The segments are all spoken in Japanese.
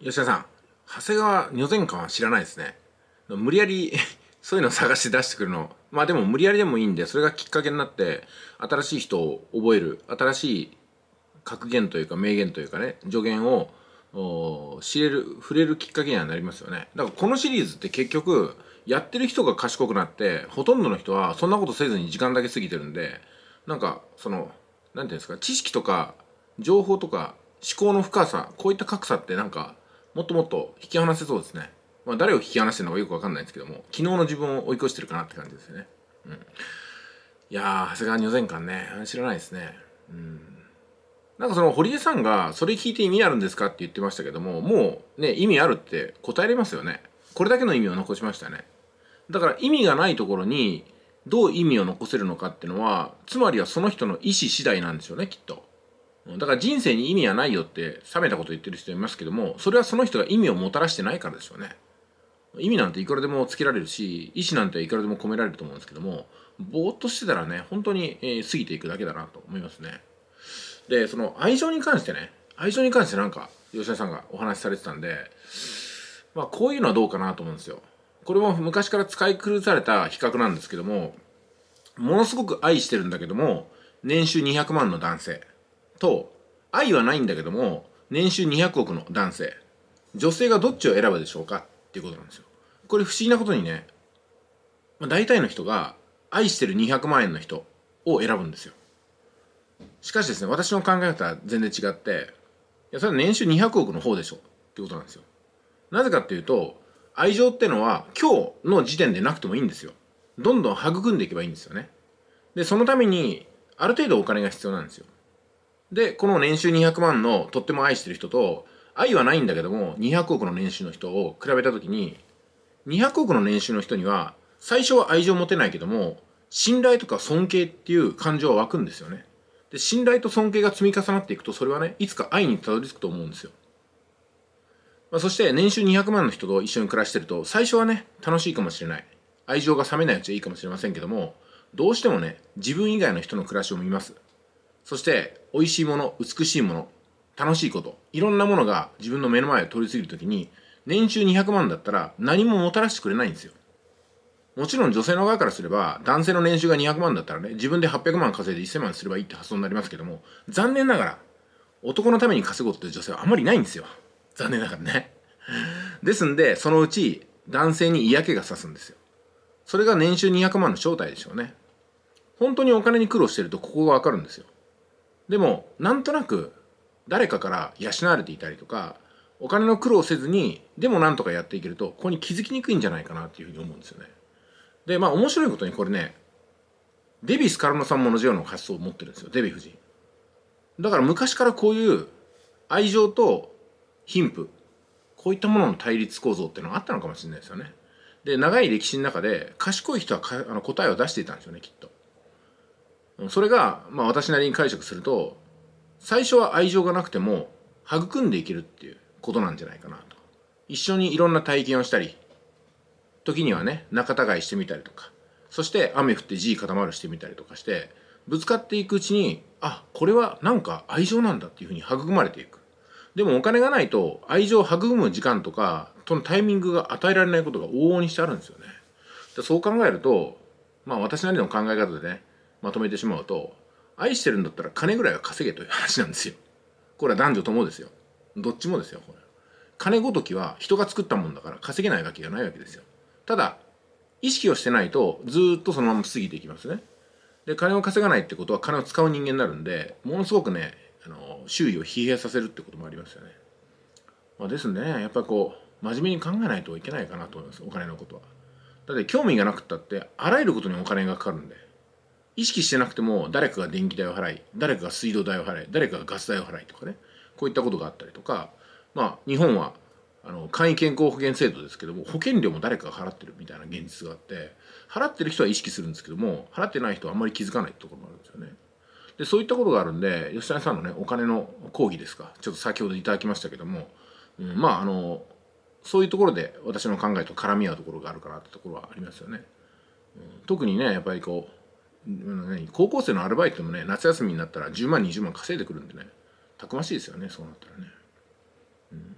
吉田さん長谷川女前館は知らないですね無理やり そういうのを探して出してくるのまあでも無理やりでもいいんでそれがきっかけになって新しい人を覚える新しい格言というか名言というかね助言を知れる触れるきっかけにはなりますよねだからこのシリーズって結局やってる人が賢くなってほとんどの人はそんなことせずに時間だけ過ぎてるんでなんかその何て言うんですか知識とか情報とか思考の深さこういった格差ってなんかもっともっと引き離せそうですね。まあ、誰を引き離してるのかよくわかんないんですけども、昨日の自分を追い越してるかなって感じですよね。うん。いやー、長谷川女前館ね、知らないですね。うん。なんかその堀江さんが、それ聞いて意味あるんですかって言ってましたけども、もうね、意味あるって答えれますよね。これだけの意味を残しましたね。だから意味がないところに、どう意味を残せるのかっていうのは、つまりはその人の意思次第なんでしょうね、きっと。だから人生に意味はないよって冷めたこと言ってる人いますけどもそれはその人が意味をもたらしてないからですよね意味なんていくらでもつけられるし意思なんていくらでも込められると思うんですけどもぼーっとしてたらね本当に、えー、過ぎていくだけだなと思いますねでその愛情に関してね愛情に関してなんか吉田さんがお話しされてたんでまあこういうのはどうかなと思うんですよこれも昔から使い崩された比較なんですけどもものすごく愛してるんだけども年収200万の男性と愛はないんだけども年収200億の男性女性がどっちを選ぶでしょうかっていうことなんですよこれ不思議なことにね、まあ、大体の人が愛してる200万円の人を選ぶんですよしかしですね私の考え方は全然違っていやそれは年収200億の方でしょってことなんですよなぜかっていうと愛情ってのは今日の時点でなくてもいいんですよどんどん育んでいけばいいんですよねでそのためにある程度お金が必要なんですよで、この年収200万のとっても愛してる人と、愛はないんだけども、200億の年収の人を比べたときに、200億の年収の人には、最初は愛情持てないけども、信頼とか尊敬っていう感情は湧くんですよね。で、信頼と尊敬が積み重なっていくと、それはね、いつか愛にたどり着くと思うんですよ。まあ、そして、年収200万の人と一緒に暮らしてると、最初はね、楽しいかもしれない。愛情が冷めないうちはいいかもしれませんけども、どうしてもね、自分以外の人の暮らしを見ます。そして美味しいもの美しいもの楽しいこといろんなものが自分の目の前を通り過ぎる時に年収200万だったら何ももたらしてくれないんですよもちろん女性の側からすれば男性の年収が200万だったらね自分で800万稼いで1000万すればいいって発想になりますけども残念ながら男のために稼ごうっていう女性はあまりないんですよ残念ながらねですんでそのうち男性に嫌気がさすんですよそれが年収200万の正体でしょうね本当にお金に苦労してるとここがわかるんですよでもなんとなく誰かから養われていたりとかお金の苦労せずにでもなんとかやっていけるとここに気づきにくいんじゃないかなっていうふうに思うんですよね。でまあ面白いことにこれねデヴィ・スカルノさんも同じような発想を持ってるんですよデヴィ夫人。だから昔からこういう愛情と貧富こういったものの対立構造っていうのはあったのかもしれないですよね。で長い歴史の中で賢い人はあの答えを出していたんですよねきっと。それが、まあ、私なりに解釈すると最初は愛情がなくても育んでいけるっていうことなんじゃないかなと一緒にいろんな体験をしたり時にはね仲違いしてみたりとかそして雨降って地固まるしてみたりとかしてぶつかっていくうちにあこれはなんか愛情なんだっていうふうに育まれていくでもお金がないと愛情を育む時間とかそのタイミングが与えられないことが往々にしてあるんですよねそう考えるとまあ私なりの考え方でねまとめてしまうと愛してるんだったら金ぐらいは稼げという話なんですよこれは男女ともですよどっちもですよこれ金ごときは人が作ったもんだから稼げないわけがないわけですよただ意識をしてないとずっとそのまま過ぎていきますねで金を稼がないってことは金を使う人間になるんでものすごくねあの周囲を疲弊させるってこともありますよね、まあ、ですんでねやっぱりこう真面目に考えないといけないかなと思いますお金のことはだって興味がなくったってあらゆることにお金がかかるんで意識してなくても誰かが電気代を払い誰かが水道代を払い誰かがガス代を払いとかねこういったことがあったりとかまあ日本はあの簡易健康保険制度ですけども保険料も誰かが払ってるみたいな現実があって払ってる人は意識するんですけども払ってない人はあんまり気づかないってところもあるんですよね。でそういったことがあるんで吉谷さんのねお金の講義ですかちょっと先ほどいただきましたけども、うん、まああのそういうところで私の考えと絡み合うところがあるかなってところはありますよね。うん、特にねやっぱりこう高校生のアルバイトもね夏休みになったら10万20万稼いでくるんでねたくましいですよねそうなったらね、うん、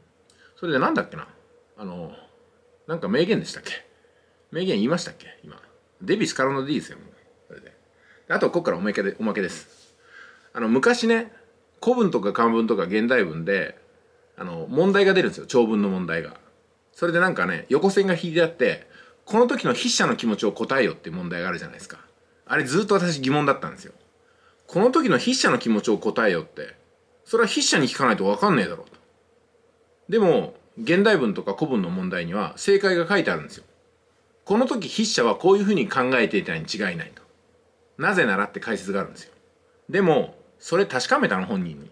それで何だっけなあのなんか名言でしたっけ名言言いましたっけ今デビスカロの D ですよもうそれであとここからおまけでおまけですあの昔ね古文とか漢文とか現代文であの問題が出るんですよ長文の問題がそれでなんかね横線が引いてあってこの時の筆者の気持ちを答えよっていう問題があるじゃないですかあれずっと私疑問だったんですよ。この時の筆者の気持ちを答えよって、それは筆者に聞かないとわかんねえだろうと。でも、現代文とか古文の問題には正解が書いてあるんですよ。この時筆者はこういうふうに考えていたに違いないと。なぜならって解説があるんですよ。でも、それ確かめたの本人に。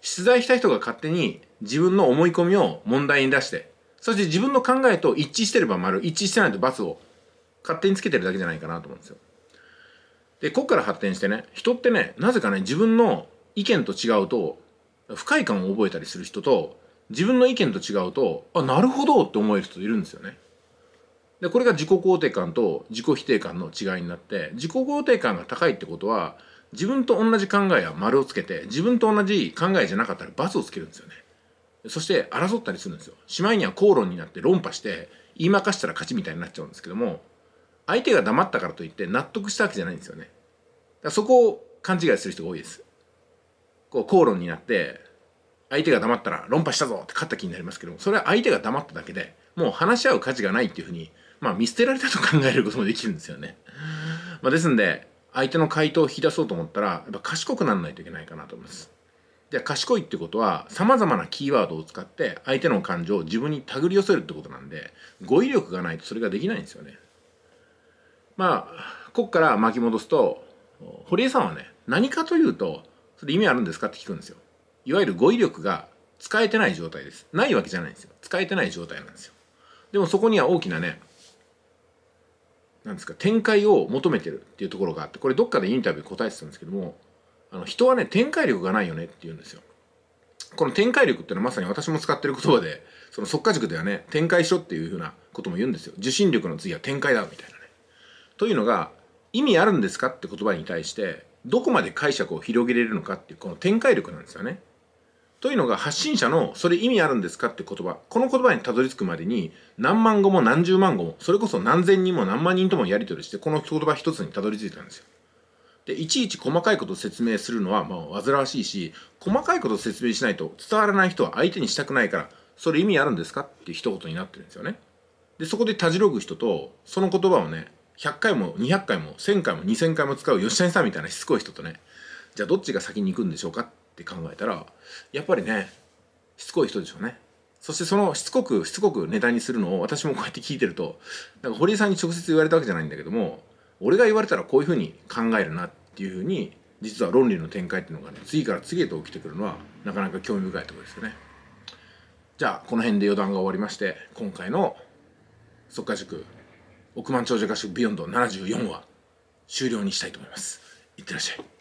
出題した人が勝手に自分の思い込みを問題に出して、そして自分の考えと一致してれば丸、一致してないと罰を勝手につけてるだけじゃないかなと思うんですよ。でこっから発展してね人ってねなぜかね自分の意見と違うと不快感を覚えたりする人と自分の意見と違うとあなるほどって思える人いるんですよね。でこれが自己肯定感と自己否定感の違いになって自己肯定感が高いってことは自分と同じ考えは丸をつけて自分と同じ考えじゃなかったら罰をつけるんですよね。そして争ったりするんですよ。しまいには口論になって論破して言いまかしたら勝ちみたいになっちゃうんですけども相手が黙ったからといって納得したわけじゃないんですよねそこを勘違いする人が多いですこう口論になって相手が黙ったら論破したぞって勝った気になりますけどもそれは相手が黙っただけでもう話し合う価値がないっていうふうに、まあ、見捨てられたと考えることもできるんですよね、まあ、ですんで相手の回答を引き出そうと思ったらやっぱ賢くならないといけないかなと思いますじあ賢いってことはさまざまなキーワードを使って相手の感情を自分に手繰り寄せるってことなんで語彙力がないとそれができないんですよねまあこっから巻き戻すと堀江さんはね何かというとそれ意味あるんですかって聞くんですよいわゆる語彙力が使えてない状態ですないわけじゃないんですよ使えてない状態なんですよでもそこには大きなねなんですか展開を求めてるっていうところがあってこれどっかでインタビュー答えてたんですけどもあの人はね展開力がないよねって言うんですよこの展開力っていうのはまさに私も使ってる言葉でその即化塾ではね展開しろっていうふうなことも言うんですよ受信力の次は展開だみたいなというのが意味あるんですかって言葉に対してどこまで解釈を広げれるのかっていうこの展開力なんですよね。というのが発信者の「それ意味あるんですか?」って言葉この言葉にたどり着くまでに何万語も何十万語もそれこそ何千人も何万人ともやり取りしてこの言葉一つにたどり着いたんですよ。でいちいち細かいことを説明するのはまあ煩わしいし細かいことを説明しないと伝わらない人は相手にしたくないからそれ意味あるんですかって一言になってるんですよね。でそこでたじろぐ人とその言葉をね100回も200回も1000回も2000回も使う吉谷さんみたいなしつこい人とねじゃあどっちが先に行くんでしょうかって考えたらやっぱりねしつこい人でしょうねそしてそのしつこくしつこくネタにするのを私もこうやって聞いてるとなんか堀井さんに直接言われたわけじゃないんだけども俺が言われたらこういうふうに考えるなっていうふうに実は論理の展開っていうのがね次から次へと起きてくるのはなかなか興味深いところですよね。じゃあこの辺で余談が終わりまして今回の「即稼塾」億万長者合宿ビヨンド74話終了にしたいと思いますいってらっしゃい